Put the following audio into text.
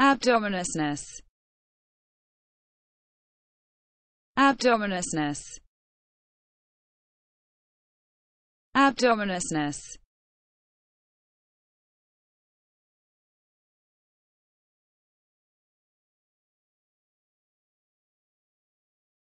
Abdominousness. Abdominousness. Abdominousness.